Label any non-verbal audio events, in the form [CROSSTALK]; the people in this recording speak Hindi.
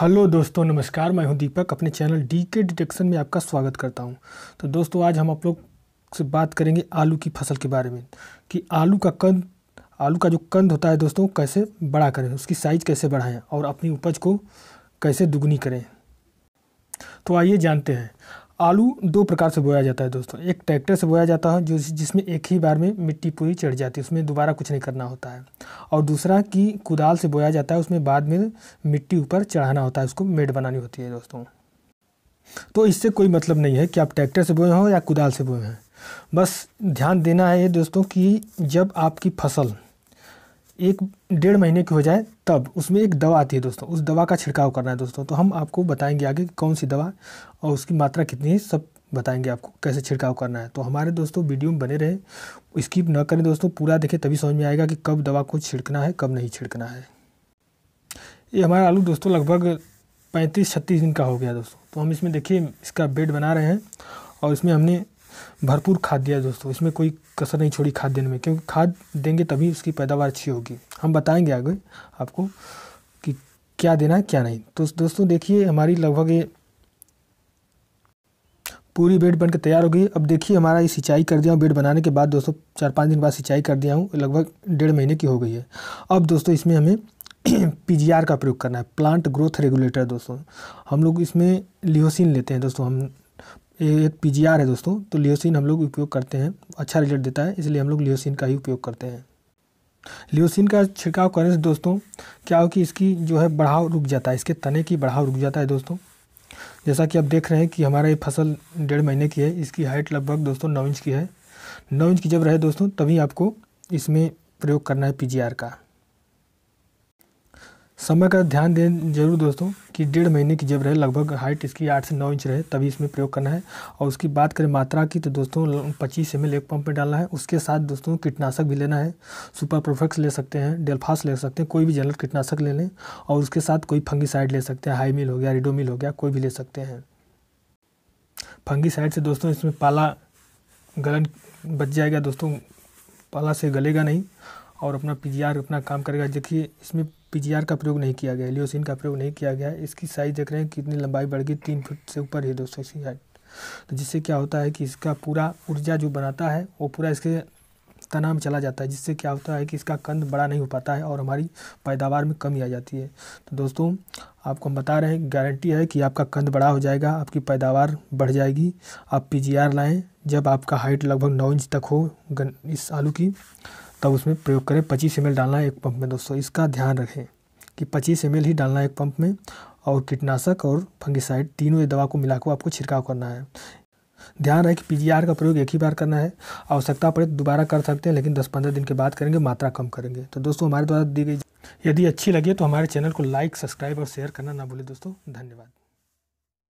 हेलो दोस्तों नमस्कार मैं हूं दीपक अपने चैनल डी के डिटेक्शन में आपका स्वागत करता हूं तो दोस्तों आज हम आप लोग से बात करेंगे आलू की फसल के बारे में कि आलू का कंद आलू का जो कंद होता है दोस्तों कैसे बड़ा करें उसकी साइज कैसे बढ़ाएं और अपनी उपज को कैसे दुगनी करें तो आइए जानते हैं आलू दो प्रकार से बोया जाता है दोस्तों एक ट्रैक्टर से बोया जाता है जो जिसमें एक ही बार में मिट्टी पूरी चढ़ जाती है उसमें दोबारा कुछ नहीं करना होता है और दूसरा कि कुदाल से बोया जाता है उसमें बाद में मिट्टी ऊपर चढ़ाना होता है उसको मेड बनानी होती है दोस्तों तो इससे कोई मतलब नहीं है कि आप ट्रैक्टर से बोए हों या कुदाल से बोए हैं बस ध्यान देना है ये दोस्तों कि जब आपकी फसल एक डेढ़ महीने की हो जाए तब उसमें एक दवा आती है दोस्तों उस दवा का छिड़काव करना है दोस्तों तो हम आपको बताएंगे आगे कौन सी दवा और उसकी मात्रा कितनी है सब बताएंगे आपको कैसे छिड़काव करना है तो हमारे दोस्तों वीडियो में बने रहे स्किप ना करें दोस्तों पूरा देखें तभी समझ में आएगा कि कब दवा को छिड़कना है कब नहीं छिड़कना है ये हमारा आलू दोस्तों लगभग पैंतीस छत्तीस दिन का हो गया दोस्तों तो हम इसमें देखिए इसका बेड बना रहे हैं और इसमें हमने भरपूर खाद दिया दोस्तों इसमें कोई कसर नहीं छोड़ी खाद देने में क्योंकि खाद देंगे तभी उसकी पैदावार अच्छी होगी हम बताएंगे आगे आपको कि क्या देना है क्या नहीं तो दोस्तों देखिए हमारी लगभग ये पूरी बेड बनकर तैयार हो गई अब देखिए हमारा ये सिंचाई कर दिया हूँ बेड बनाने के बाद दोस्तों चार पाँच दिन बाद सिंचाई कर दिया हूँ लगभग डेढ़ महीने की हो गई है अब दोस्तों इसमें हमें [CLEARS THROAT] पी का प्रयोग करना है प्लांट ग्रोथ रेगुलेटर दोस्तों हम लोग इसमें लियोसिन लेते हैं दोस्तों हम ये एक पी है दोस्तों तो लियोसिन हम लोग उपयोग करते हैं अच्छा रिजल्ट देता है इसलिए हम लोग लियोसिन का ही उपयोग करते हैं लियोसिन का छिड़काव करने से दोस्तों क्या हो कि इसकी जो है बढ़ाव रुक जाता है इसके तने की बढ़ाव रुक जाता है दोस्तों जैसा कि आप देख रहे हैं कि हमारा ये फसल डेढ़ महीने की है इसकी हाइट लगभग दोस्तों नौ इंच की है नौ इंच की जब रहे दोस्तों तभी आपको इसमें प्रयोग करना है पी का समय का ध्यान दें जरूर दोस्तों कि डेढ़ महीने की जब रहे लगभग हाइट इसकी आठ से नौ इंच रहे तभी इसमें प्रयोग करना है और उसकी बात करें मात्रा की तो दोस्तों पच्चीस एम एल एक पंप में डालना है उसके साथ दोस्तों कीटनाशक भी लेना है सुपर प्रोफेक्स ले सकते हैं डेल्फास ले सकते हैं कोई भी जनरल कीटनाशक ले लें और उसके साथ कोई फंगीसाइड ले सकते हैं हाई मिल हो गया रिडोमिल हो गया कोई भी ले सकते हैं फंगीसाइड से दोस्तों इसमें पाला गलन बच जाएगा दोस्तों पाला से गलेगा नहीं और अपना पी अपना काम करेगा देखिए इसमें पीजीआर का प्रयोग नहीं किया गया लियोसिन का प्रयोग नहीं किया गया इसकी साइज़ देख रहे हैं कितनी लंबाई बढ़ गई तीन फुट से ऊपर है दोस्तों इसकी हाइट तो जिससे क्या होता है कि इसका पूरा ऊर्जा जो बनाता है वो पूरा इसके तना में चला जाता है जिससे क्या होता है कि इसका कंद बड़ा नहीं हो पाता है और हमारी पैदावार में कमी आ जाती है तो दोस्तों आपको हम बता रहे हैं गारंटी है कि आपका कंद बड़ा हो जाएगा आपकी पैदावार बढ़ जाएगी आप पीजीआर लाएं जब आपका हाइट लगभग नौ इंच तक हो इस आलू की तब उसमें प्रयोग करें पच्चीस एम डालना है एक पंप में दोस्तों इसका ध्यान रखें कि पच्चीस एम ही डालना है एक पंप में और कीटनाशक और फंगिसाइड तीनों ये दवा को मिलाकर आपको छिड़काव करना है ध्यान रहे कि पी का प्रयोग एक ही बार करना है आवश्यकता पड़े तो दोबारा कर सकते हैं लेकिन 10-15 दिन के बाद करेंगे मात्रा कम करेंगे तो दोस्तों हमारे द्वारा दी गई यदि अच्छी लगी तो हमारे चैनल को लाइक सब्सक्राइब और शेयर करना ना भूलें दोस्तों धन्यवाद